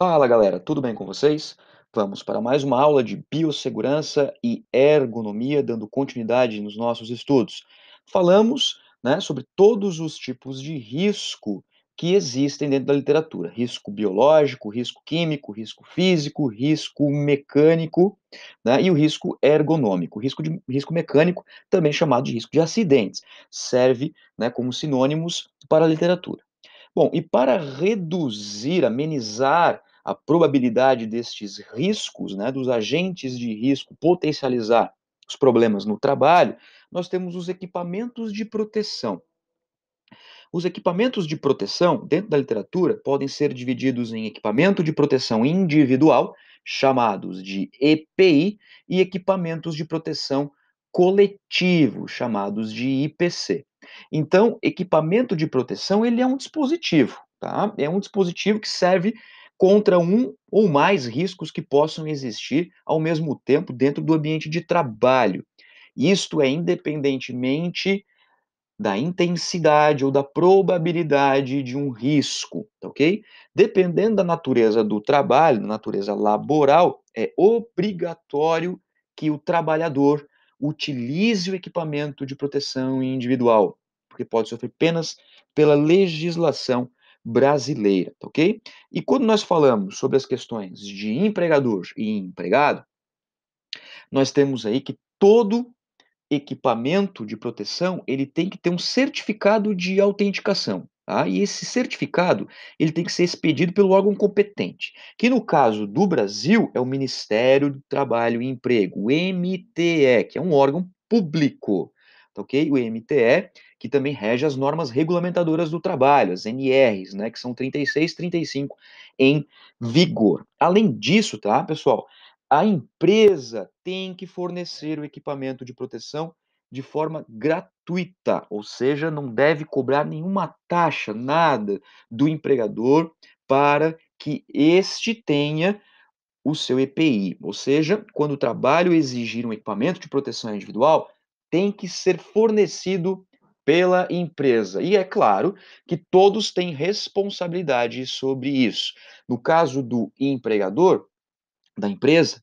Fala galera, tudo bem com vocês? Vamos para mais uma aula de biossegurança e ergonomia, dando continuidade nos nossos estudos. Falamos né, sobre todos os tipos de risco que existem dentro da literatura: risco biológico, risco químico, risco físico, risco mecânico né, e o risco ergonômico. O risco, de, risco mecânico, também chamado de risco de acidentes, serve né, como sinônimos para a literatura. Bom, e para reduzir, amenizar a probabilidade destes riscos, né, dos agentes de risco potencializar os problemas no trabalho, nós temos os equipamentos de proteção. Os equipamentos de proteção, dentro da literatura, podem ser divididos em equipamento de proteção individual, chamados de EPI, e equipamentos de proteção coletivo, chamados de IPC. Então, equipamento de proteção, ele é um dispositivo, tá? É um dispositivo que serve contra um ou mais riscos que possam existir ao mesmo tempo dentro do ambiente de trabalho. Isto é independentemente da intensidade ou da probabilidade de um risco, ok? Dependendo da natureza do trabalho, da natureza laboral, é obrigatório que o trabalhador utilize o equipamento de proteção individual, porque pode sofrer penas pela legislação brasileira, tá ok? E quando nós falamos sobre as questões de empregador e empregado, nós temos aí que todo equipamento de proteção ele tem que ter um certificado de autenticação. Tá? E esse certificado ele tem que ser expedido pelo órgão competente, que no caso do Brasil é o Ministério do Trabalho e Emprego, o MTE, que é um órgão público ok? O MTE, que também rege as normas regulamentadoras do trabalho, as NRs, né, que são 36, 35 em vigor. Além disso, tá, pessoal, a empresa tem que fornecer o equipamento de proteção de forma gratuita, ou seja, não deve cobrar nenhuma taxa, nada do empregador para que este tenha o seu EPI. Ou seja, quando o trabalho exigir um equipamento de proteção individual, tem que ser fornecido pela empresa. E é claro que todos têm responsabilidade sobre isso. No caso do empregador, da empresa,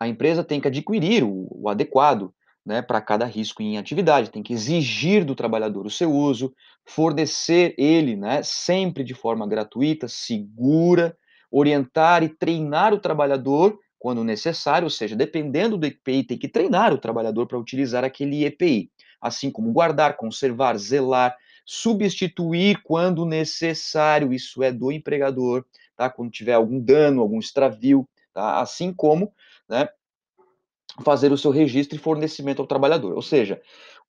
a empresa tem que adquirir o, o adequado né, para cada risco em atividade, tem que exigir do trabalhador o seu uso, fornecer ele né, sempre de forma gratuita, segura, orientar e treinar o trabalhador quando necessário, ou seja, dependendo do EPI, tem que treinar o trabalhador para utilizar aquele EPI, assim como guardar, conservar, zelar, substituir quando necessário, isso é do empregador, tá? Quando tiver algum dano, algum extravio, tá? Assim como, né, fazer o seu registro e fornecimento ao trabalhador. Ou seja,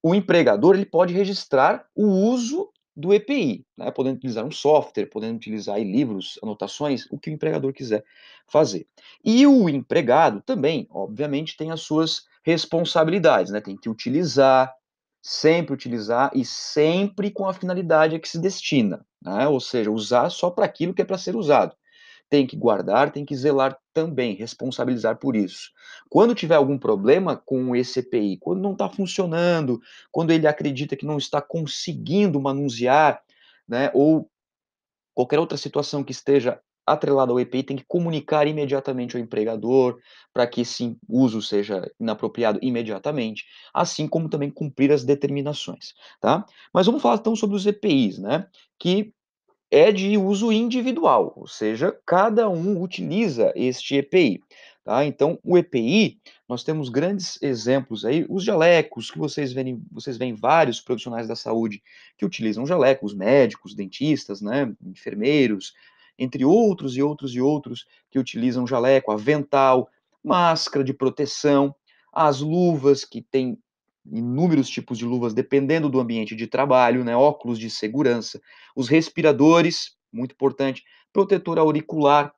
o empregador ele pode registrar o uso do EPI, né? podendo utilizar um software, podendo utilizar livros, anotações, o que o empregador quiser fazer. E o empregado também, obviamente, tem as suas responsabilidades, né? tem que utilizar, sempre utilizar e sempre com a finalidade a é que se destina, né? ou seja, usar só para aquilo que é para ser usado tem que guardar, tem que zelar também, responsabilizar por isso. Quando tiver algum problema com esse EPI, quando não está funcionando, quando ele acredita que não está conseguindo manusear, né, ou qualquer outra situação que esteja atrelada ao EPI, tem que comunicar imediatamente ao empregador para que esse uso seja inapropriado imediatamente, assim como também cumprir as determinações, tá? Mas vamos falar então sobre os EPIs, né? Que é de uso individual, ou seja, cada um utiliza este EPI. Tá? Então, o EPI, nós temos grandes exemplos aí, os jalecos, que vocês veem, vocês veem vários profissionais da saúde que utilizam jalecos, médicos, dentistas, né, enfermeiros, entre outros e outros e outros que utilizam jaleco, avental, máscara de proteção, as luvas que têm inúmeros tipos de luvas, dependendo do ambiente de trabalho, né? óculos de segurança, os respiradores, muito importante, protetor auricular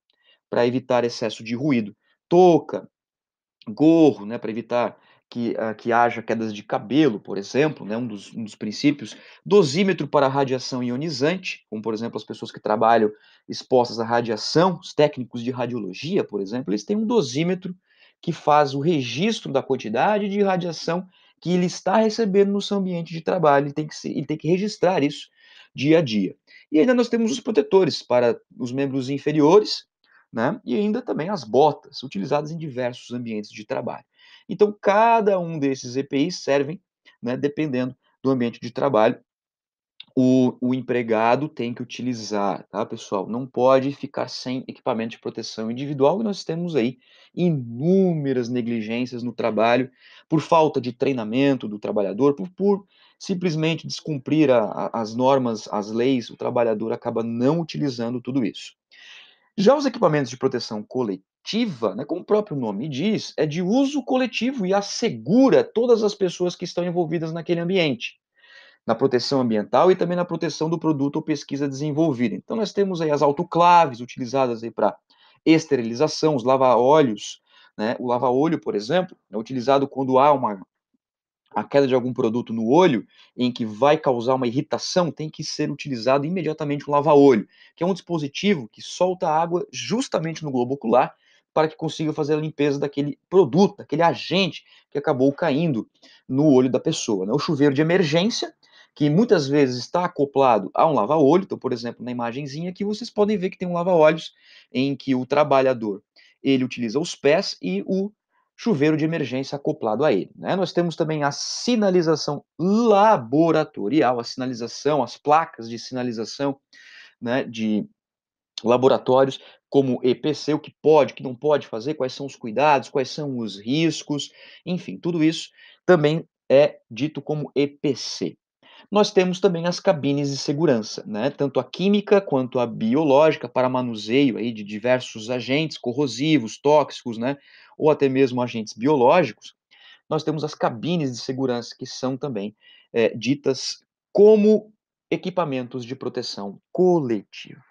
para evitar excesso de ruído, touca, gorro, né? para evitar que, uh, que haja quedas de cabelo, por exemplo, né? um, dos, um dos princípios, dosímetro para radiação ionizante, como por exemplo as pessoas que trabalham expostas à radiação, os técnicos de radiologia, por exemplo, eles têm um dosímetro que faz o registro da quantidade de radiação que ele está recebendo no seu ambiente de trabalho, ele tem que, ser, ele tem que registrar isso dia a dia. E ainda nós temos os protetores para os membros inferiores, né? E ainda também as botas, utilizadas em diversos ambientes de trabalho. Então, cada um desses EPIs servem, né, dependendo do ambiente de trabalho o, o empregado tem que utilizar, tá, pessoal? Não pode ficar sem equipamento de proteção individual, e nós temos aí inúmeras negligências no trabalho por falta de treinamento do trabalhador, por, por simplesmente descumprir a, a, as normas, as leis, o trabalhador acaba não utilizando tudo isso. Já os equipamentos de proteção coletiva, né, como o próprio nome diz, é de uso coletivo e assegura todas as pessoas que estão envolvidas naquele ambiente na proteção ambiental e também na proteção do produto ou pesquisa desenvolvida. Então, nós temos aí as autoclaves utilizadas para esterilização, os lava-olhos, né? o lava-olho, por exemplo, é utilizado quando há uma a queda de algum produto no olho, em que vai causar uma irritação, tem que ser utilizado imediatamente um lava-olho, que é um dispositivo que solta água justamente no globo ocular para que consiga fazer a limpeza daquele produto, daquele agente que acabou caindo no olho da pessoa. Né? O chuveiro de emergência, que muitas vezes está acoplado a um lava-olho. Então, por exemplo, na imagenzinha aqui, vocês podem ver que tem um lava-olhos em que o trabalhador ele utiliza os pés e o chuveiro de emergência acoplado a ele. Né? Nós temos também a sinalização laboratorial, a sinalização, as placas de sinalização né, de laboratórios como EPC, o que pode, o que não pode fazer, quais são os cuidados, quais são os riscos, enfim, tudo isso também é dito como EPC. Nós temos também as cabines de segurança, né? tanto a química quanto a biológica, para manuseio aí de diversos agentes corrosivos, tóxicos, né? ou até mesmo agentes biológicos. Nós temos as cabines de segurança, que são também é, ditas como equipamentos de proteção coletiva.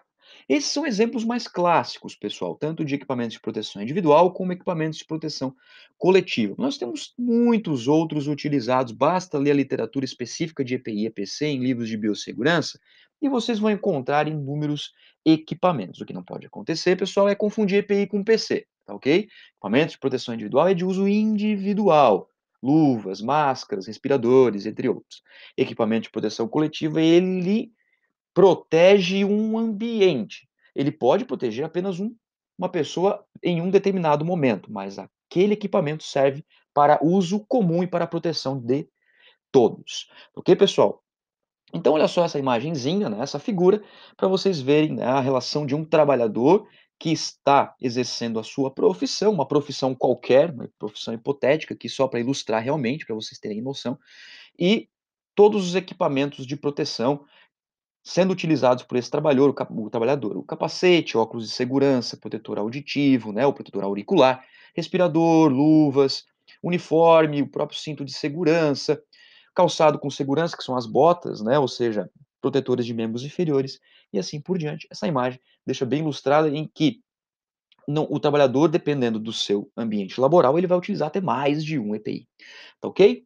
Esses são exemplos mais clássicos, pessoal, tanto de equipamentos de proteção individual como equipamentos de proteção coletiva. Nós temos muitos outros utilizados, basta ler a literatura específica de EPI e EPC em livros de biossegurança e vocês vão encontrar inúmeros equipamentos. O que não pode acontecer, pessoal, é confundir EPI com PC, tá ok? Equipamentos de proteção individual é de uso individual, luvas, máscaras, respiradores, entre outros. Equipamento de proteção coletiva, ele protege um ambiente. Ele pode proteger apenas um, uma pessoa em um determinado momento, mas aquele equipamento serve para uso comum e para proteção de todos. Ok, pessoal? Então, olha só essa imagenzinha, né, essa figura, para vocês verem né, a relação de um trabalhador que está exercendo a sua profissão, uma profissão qualquer, uma profissão hipotética, aqui só para ilustrar realmente, para vocês terem noção, e todos os equipamentos de proteção sendo utilizados por esse trabalhador, o, o trabalhador, o capacete, óculos de segurança, protetor auditivo, né, o protetor auricular, respirador, luvas, uniforme, o próprio cinto de segurança, calçado com segurança, que são as botas, né, ou seja, protetores de membros inferiores, e assim por diante. Essa imagem deixa bem ilustrada em que não, o trabalhador, dependendo do seu ambiente laboral, ele vai utilizar até mais de um EPI. Tá ok?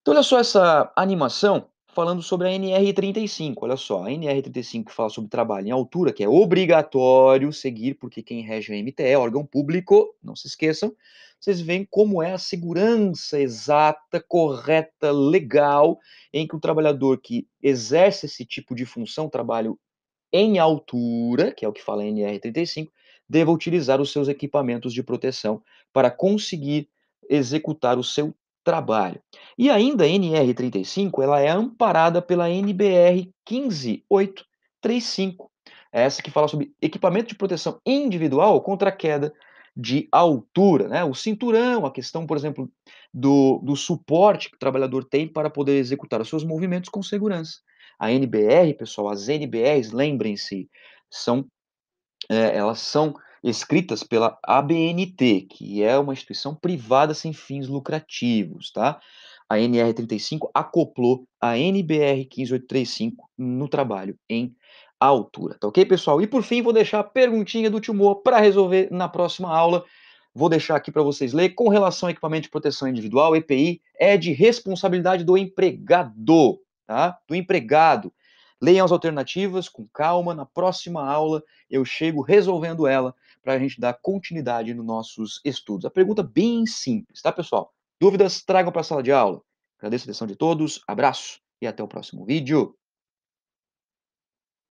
Então, olha só essa animação falando sobre a NR35. Olha só, a NR35 fala sobre trabalho em altura, que é obrigatório seguir, porque quem rege o MTE é órgão público, não se esqueçam. Vocês veem como é a segurança exata, correta, legal, em que o trabalhador que exerce esse tipo de função, trabalho em altura, que é o que fala a NR35, deva utilizar os seus equipamentos de proteção para conseguir executar o seu trabalho. E ainda a NR35 ela é amparada pela NBR 15835, é essa que fala sobre equipamento de proteção individual contra queda de altura, né? O cinturão, a questão, por exemplo, do, do suporte que o trabalhador tem para poder executar os seus movimentos com segurança. A NBR, pessoal, as NBRs, lembrem-se, são é, elas são escritas pela ABNT, que é uma instituição privada sem fins lucrativos, tá? A NR35 acoplou a NBR 15835 no trabalho em altura, tá ok, pessoal? E por fim, vou deixar a perguntinha do Timor para resolver na próxima aula. Vou deixar aqui para vocês ler. Com relação ao equipamento de proteção individual, EPI é de responsabilidade do empregador, tá? Do empregado. Leiam as alternativas com calma. Na próxima aula eu chego resolvendo ela para a gente dar continuidade nos nossos estudos. A pergunta bem simples, tá, pessoal? Dúvidas, tragam para a sala de aula. Agradeço a atenção de todos, abraço e até o próximo vídeo.